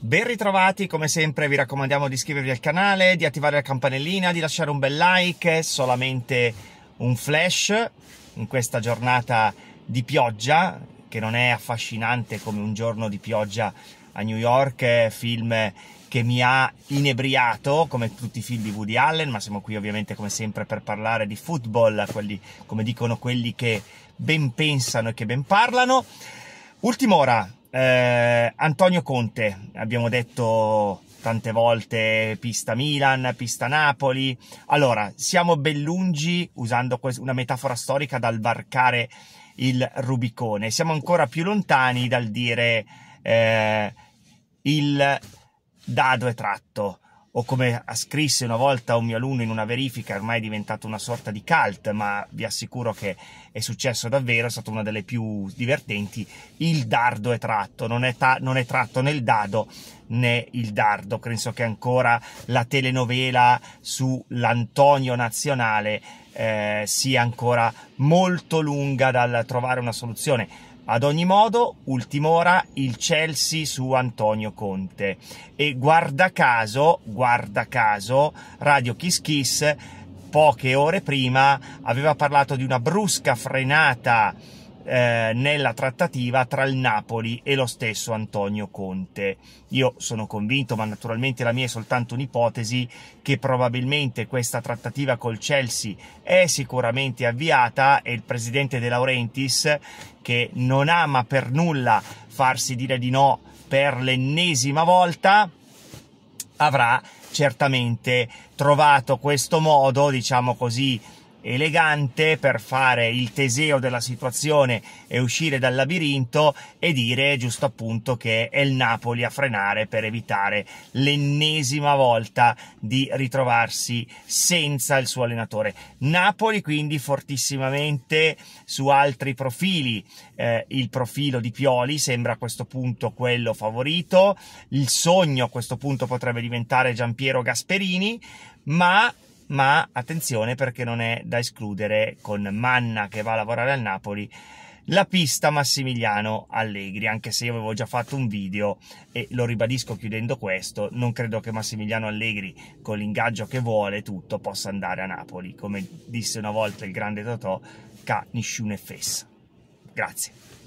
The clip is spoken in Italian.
Ben ritrovati, come sempre vi raccomandiamo di iscrivervi al canale, di attivare la campanellina, di lasciare un bel like, solamente un flash in questa giornata di pioggia, che non è affascinante come un giorno di pioggia a New York, film che mi ha inebriato come tutti i film di Woody Allen, ma siamo qui ovviamente come sempre per parlare di football, quelli, come dicono quelli che ben pensano e che ben parlano. Ultim'ora, eh, Antonio Conte, abbiamo detto tante volte pista Milan, pista Napoli. Allora, siamo ben lungi, usando una metafora storica, dal varcare il Rubicone. Siamo ancora più lontani dal dire eh, il dado è tratto o come ha scrisse una volta un mio alunno in una verifica, ormai è diventato una sorta di cult, ma vi assicuro che è successo davvero, è stata una delle più divertenti, il dardo è tratto, non è, non è tratto nel dado, né il dardo. Penso che ancora la telenovela sull'Antonio Nazionale eh, sia ancora molto lunga dal trovare una soluzione. Ad ogni modo, ultima ora, il Chelsea su Antonio Conte. E guarda caso, guarda caso, Radio Kiss Kiss poche ore prima aveva parlato di una brusca frenata eh, nella trattativa tra il Napoli e lo stesso Antonio Conte. Io sono convinto, ma naturalmente la mia è soltanto un'ipotesi, che probabilmente questa trattativa col Chelsea è sicuramente avviata e il presidente De Laurentiis, che non ama per nulla farsi dire di no per l'ennesima volta, avrà certamente trovato questo modo, diciamo così, elegante per fare il teseo della situazione e uscire dal labirinto e dire giusto appunto che è il Napoli a frenare per evitare l'ennesima volta di ritrovarsi senza il suo allenatore. Napoli quindi fortissimamente su altri profili, eh, il profilo di Pioli sembra a questo punto quello favorito, il sogno a questo punto potrebbe diventare Giampiero Gasperini, ma ma attenzione perché non è da escludere con Manna che va a lavorare al Napoli la pista Massimiliano Allegri, anche se io avevo già fatto un video e lo ribadisco chiudendo questo, non credo che Massimiliano Allegri con l'ingaggio che vuole tutto possa andare a Napoli, come disse una volta il grande Totò, ca nisciune fessa. Grazie.